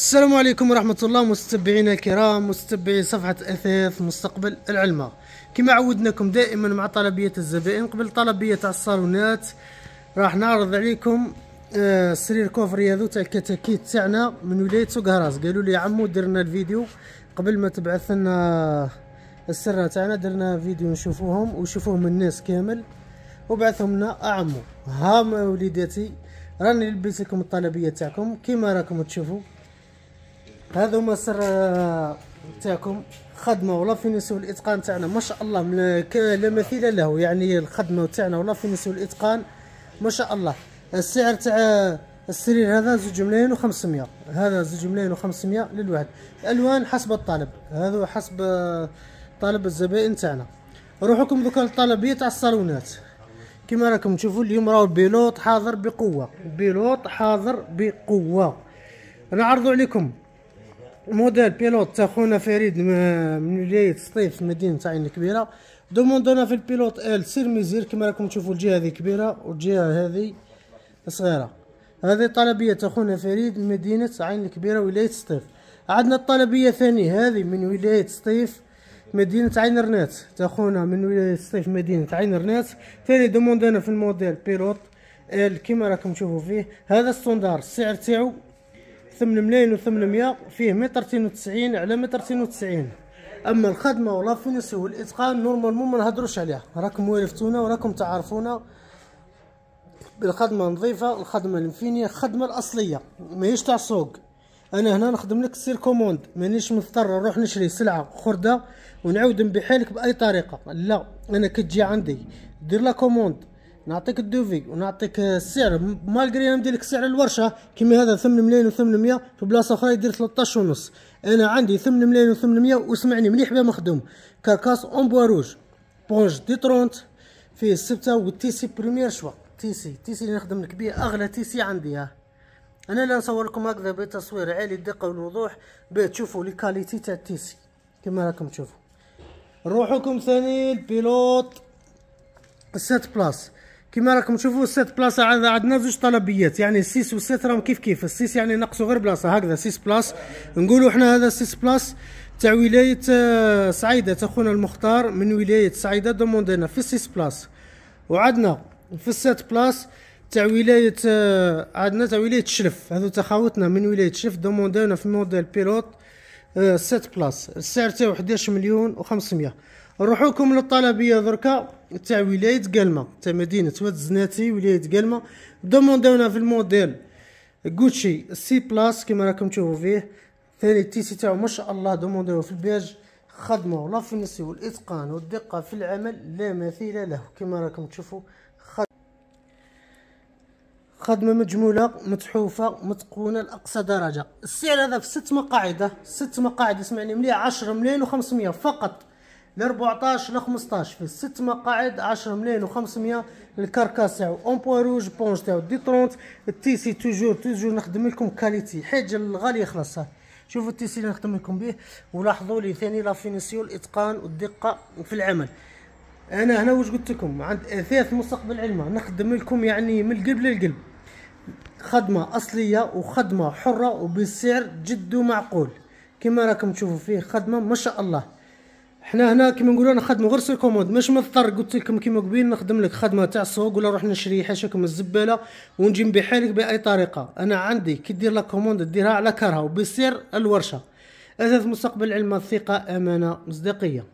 السلام عليكم ورحمة الله مستبعينا الكرام مستبعي صفحة أثاث مستقبل العلمة كما عودناكم دائما مع طلبية الزبائن قبل طلبية تاع الصالونات راح نعرض عليكم آه، سرير كوفري رياضو تاع الكتاكيت تاعنا من ولاية سوق قالوا لي عمو درنا الفيديو قبل ما تبعث لنا السرة تاعنا درنا فيديو نشوفوهم وشوفوهم الناس كامل وبعثهم لنا عمو ها وليداتي راني لبس لكم الطلبية تاعكم كيما راكم تشوفوا هذا هما سر آه، تاعكم خدمه ولا فينيس الاتقان تاعنا ما شاء الله لا مثيل له يعني الخدمه تاعنا ولا فينيس الاتقان ما شاء الله السعر تاع آه، السرير هذا زوج ملايين و500 هذا زوج ملايين و500 للواحد الالوان حسب الطلب هذا حسب آه، طلب الزبائن تاعنا روحوكم دوكا للطلبيه تاع الصالونات كما راكم تشوفوا اليوم راهو البيلوط حاضر بقوه البيلوط حاضر بقوه نعرضوا عليكم الموديل بيلوت تاخونا فريد من ولايه سطيف في مدينه عين الكبيره دوموندونا في البيلوت ال سير ميزير كما راكم تشوفوا الجهه هذه كبيره والجهه هذه صغيره هذه طلبيه تاخونا فريد من مدينه عين الكبيره ولايه سطيف عندنا الطلبيه ثانية هذه من ولايه سطيف مدينه عين رنات تاخونا من ولايه سطيف مدينه عين رنات ثاني دوموندونا في الموديل بيلوت ال كما راكم تشوفوا فيه هذا الستوندار السعر تاعو ثمن ملاين و ميا فيه متر تين وتسعين على متر تين وتسعين اما الخدمه ولا فينيسي والاتقان نورمالمون ما نهضروش عليها راكم ورفتونا وراكم تعرفونا بالخدمه نظيفه الخدمه المفينيه الخدمه الاصليه ماهيش تاع السوق انا هنا نخدم لك السير كوموند مانيش مضطر نروح نشري سلعه خرده ونعاود نبيعها لك باي طريقه لا انا كتجي عندي دير لا كوموند نعطيك الدوفيك ونعطيك السعر مالغري انا لك سعر الورشه كيما هذا 8 ملايين و800 في بلاصه اخرى يدير 13 ونص انا عندي 8 ملايين و800 واسمعني مليح بها مخدوم كاكاس اون بوا روج بونج دي 30 فيه السبته سي بريمير شوا تي سي تي سي اللي نخدم لك بيه اغلى تي سي عندي ها انا لا نصور لكم هكذا بتصوير عالي الدقه والوضوح باه تشوفوا لي كاليتي تاع سي كما راكم تشوفوا نروحوكم ثاني البيلوت سات بلاس كما راكم تشوفوا السيت بلاصه عندنا زوج طلبيات يعني السيس والسيت راهم كيف كيف السيس يعني نقصوا غير بلاصه هكذا سيس بلاص نقولوا احنا هذا سيس بلاص تاع ولايه صعيده آه، اخونا المختار من ولايه صعيده دوموندينا في السيس بلاص وعندنا في السيت بلاص تاع ولايه آه، عندنا تاع ولايه شرف هذو تخاوتنا من ولايه شرف دوموندينا في موديل بيلوت سيت بلاس السعر تاعو 11 مليون و500 نروحو لكم للطلبيه دركا تاع ولايه قلمه تاع مدينه واد زناتي ولايه قلمه دومونديونا في الموديل غوتشي سي بلاس كما راكم تشوفوا فيه ثاني التيسي تاعو ما شاء الله دومونداوه في البيج خدمه ولا النسي والاتقان والدقه في العمل لا مثيل له كما راكم تشوفوا خدمة مجمولة متحوفة متقونة لأقصى درجة السعر هذا في ست مقاعد ست مقاعد اسمعني مليح 10 ملايين و500 فقط ل 14 ل 15 في ست مقاعد 10 ملايين و500 الكركاس تاعو اون بوان روج بونج تاعو دي ديترونت التيسي توجور توجور نخدم لكم كاليتي حاجة الغالي خلاص شوفوا التيسي اللي نخدم لكم به ولاحظوا لي ثاني لا لافينيسيون الاتقان والدقة في العمل انا هنا واش قلت لكم عند اثاث مستقبل علمه نخدم لكم يعني من القلب للقلب خدمة أصلية وخدمة حرة وبسعر جد معقول كما راكم تشوفوا فيه خدمة ما شاء الله حنا هنا كما نقولوا انا خدمه غير سير كوموند مش مضطر قلت لكم كما قبيل نخدم لك خدمه تاع السوق ولا نروح نشري حاشاكم الزباله ونجي نبيع حالك باي طريقه انا عندي كي دير لا كوموند ديرها على كرها وبسعر الورشه اساس مستقبل علم الثقه امانه مصداقيه